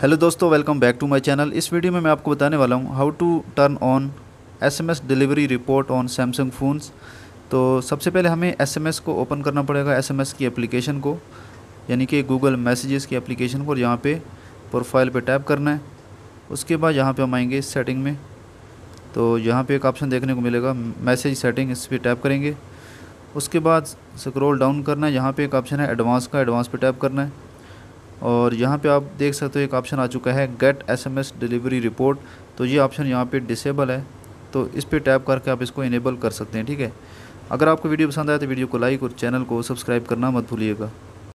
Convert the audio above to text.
hello दोस्तों welcome back to my channel इस video में मैं आपको बताने वाला हूँ how to turn on SMS delivery report on Samsung phones तो सबसे पहले हमें एसएमएस को ओपन करना पड़ेगा एसएमएस की एप्लीकेशन को यानी कि गूगल मैसेजेस की एप्लीकेशन को और यहाँ पे प्रोफाइल पे टैप करना है उसके बाद यहाँ पर हम आएँगे सेटिंग में तो यहाँ पर एक ऑप्शन देखने को मिलेगा मैसेज सेटिंग इस पर टैप करेंगे उसके बाद स्क्रोल डाउन करना है यहाँ पर एक ऑप्शन है एडवांस का एडवांस पर टैप करना है और यहाँ पे आप देख सकते हो एक ऑप्शन आ चुका है गेट एसएमएस डिलीवरी रिपोर्ट तो ये ऑप्शन यहाँ पे डिसेबल है तो इस पर टैप करके आप इसको इनेबल कर सकते हैं ठीक है अगर आपको वीडियो पसंद आए तो वीडियो को लाइक और चैनल को सब्सक्राइब करना मत भूलिएगा